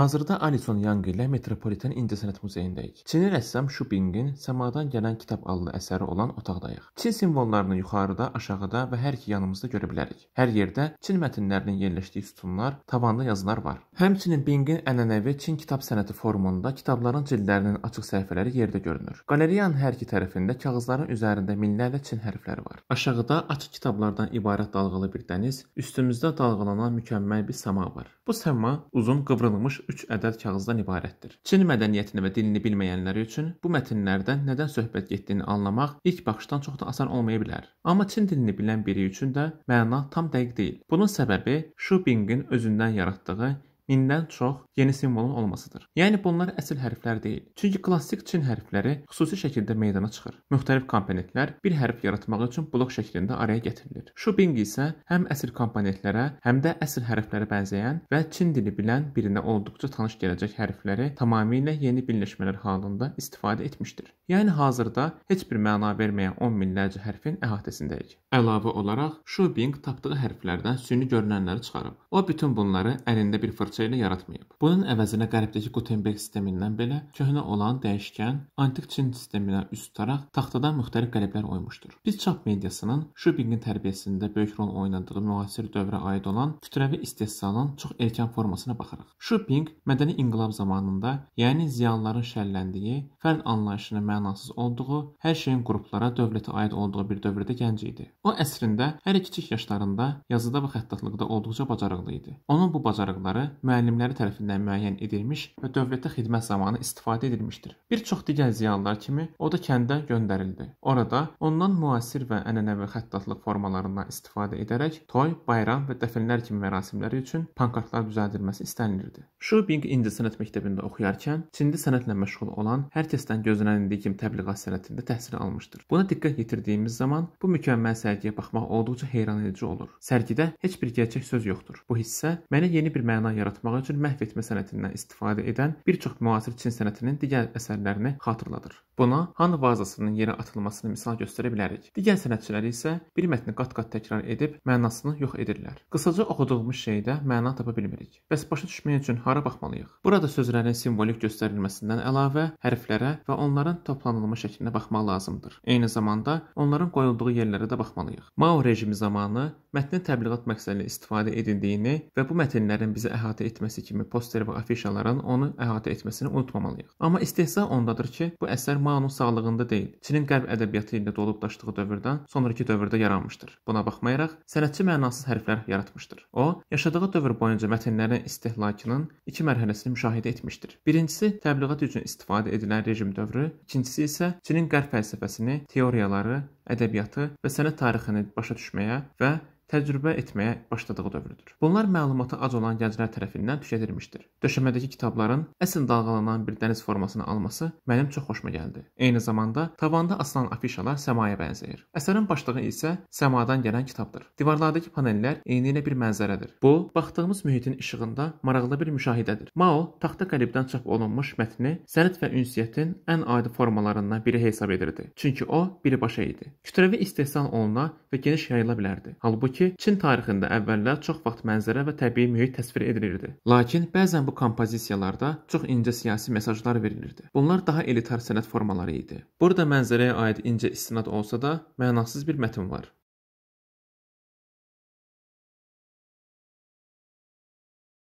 Hazırda Alison Yang ilə Metropoliten İncəsənət Muzeyindəyik. Çinli rəssam Xu Pingin Səmadan gələn kitab adlı əsəri olan otaqdayıq. Çin simvollarını yuxarıda, aşağıda və hər iki yanımızda görə bilərik. Hər yerdə Çin mətnlərinin yerləşdiyi sütunlar, tavanda yazılar var. Həmçinin Pingin ənənəvi Çin kitab sənəti formunda kitabların cildlərinin açıq səhifələri yerdə görünür. Qaleriyanın hər iki tərəfində kağızların üzərində minlərlə Çin hərfləri var. Aşağıda açıq kitablardan ibarət dalğalı bir dəniz, üstümüzdə dalğalanan mükəmməl bir səma var. Bu səma uzun qıvrılmış üç ədəd kağızdan ibarətdir. Çin mədəniyyətini və dilini bilməyənləri üçün bu mətnlərdən nədən söhbət getdiyini anlamaq ilk baxışdan çox da asan olmaya bilər. Amma Çin dilini bilən biri üçün də məna tam dəqiq deyil. Bunun səbəbi Shu Bingin özündən yaratdığı mindən çox yeni simvolun olmasıdır. Yəni bunlar əsl hərflər deyil. Çünki klassik Çin hərfləri xüsusi şəkildə meydana çıxır. Müxtəlif komponentlər bir hərf yaratmaq üçün blok şəklində araya gətirilir. Shubing isə həm əsl komponentlərə, həm də əsl hərflərə bənzəyən və Çin dili bilən birinə olduqca tanış gələcək hərfləri tamamilə yeni birləşmələr halında istifadə etmişdir. Yəni hazırda heç bir məna verməyən 10 minlərcə hərfin əhatəsindəyik. Əlavə olaraq Shubing tapdığı hərflərdən süni görünənləri çıxarıb. O bütün bunları əlində bir fırça xüsusiyyəni yaratmayıb. Bunun əvəzinə qərbdəki Gutenberg sistemindən belə köhnə olan dəyişkən antik Çin sisteminə üst tutaraq taxtadan müxtəlif qələblər oymuşdur. Biz çap mediasının Şubingin tərbiyəsində böyük rol oynadığı müasir dövrə aid olan kütləvi istehsalın çox erkən formasına baxaraq. Şubing mədəni inqilab zamanında, yəni ziyanların şərləndiyi, fərd anlayışının mənasız olduğu, hər şeyin qruplara, dövlətə aid olduğu bir dövrdə gənc idi. O əslində hələ kiçik yaşlarında yazıda və xəttatlıqda olduqca bacarıqlı idi. Onun bu bacarıqları müəllimləri tərəfindən müəyyən edilmiş və dövlətə xidmət zamanı istifadə edilmişdir. Bir çox digər ziyanlar kimi o da kəndə göndərildi. Orada ondan müasir və ənənəvi xəttatlıq formalarından istifadə edərək toy, bayram və dəfnlər kimi mərasimləri üçün pankartlar düzəldilməsi istənilirdi. Shubing indi sənət məktəbində oxuyarkən Çində sənətlə məşğul olan hər kəsdən gözlənildiyi kimi təbliğat sənətində təhsil almışdır. Buna diqqət yetirdiyimiz zaman bu mükəmməl sərgiyə baxmaq olduqca heyran edici olur. Sərgidə heç bir gerçək söz yoxdur. Bu hissə mənə yeni bir məna yaratdı yaratmaq üçün məhv etmə sənətindən istifadə edən bir çox müasir Çin sənətinin digər əsərlərini xatırladır. Buna Han vazasının yerə atılmasını misal göstərə bilərik. Digər sənətçilər isə bir mətni qat-qat təkrar edib mənasını yox edirlər. Qısaca oxuduğumuz şeydə məna tapa bilmirik. Bəs başa düşmək üçün hara baxmalıyıq? Burada sözlərin simvolik göstərilməsindən əlavə hərflərə və onların toplanılmış şəklinə baxmaq lazımdır. Eyni zamanda onların qoyulduğu yerlərə də baxmalıyıq. Mao rejimi zamanı mətnin təbliğat məqsədilə istifadə edildiyini və bu mətnlərin bizi əhatə əhatə etməsi kimi poster və afişaların onu əhatə etməsini unutmamalıyıq. Amma istehza ondadır ki, bu əsər Maonun sağlığında deyil, Çinin qərb ədəbiyyatı ilə dolub daşdığı dövrdən sonrakı dövrdə yaranmışdır. Buna baxmayaraq, sənətçi mənasız hərflər yaratmışdır. O, yaşadığı dövr boyunca mətnlərin istehlakının iki mərhələsini müşahidə etmişdir. Birincisi təbliğat üçün istifadə edilən rejim dövrü, ikincisi isə Çinin qərb fəlsəfəsini, teoriyaları, ədəbiyyatı və sənət tarixini başa düşməyə və təcrübə etməyə başladığı dövrüdür. Bunlar məlumatı ac olan gənclər tərəfindən tükədilmişdir. Döşəmədəki kitabların əsl dalğalanan bir dəniz formasını alması mənim çox xoşuma gəldi. Eyni zamanda tavanda asılan afişalar səmaya bənzəyir. Əsərin başlığı isə səmadan gələn kitabdır. Divarlardakı panellər eynilə bir mənzərədir. Bu, baxdığımız mühitin işığında maraqlı bir müşahidədir. Mao taxta qəlibdən çap olunmuş mətni sənət və ünsiyyətin ən adi formalarından biri hesab edirdi. Çünki o birbaşa idi. Kütləvi istehsal oluna və geniş yayıla bilərdi. Halbuki ki, Çin tarixində əvvəllər çox vaxt mənzərə və təbii mühit təsvir edilirdi. Lakin bəzən bu kompozisiyalarda çox incə siyasi mesajlar verilirdi. Bunlar daha elitar sənət formaları idi. Burada mənzərəyə aid incə istinad olsa da, mənasız bir mətn var.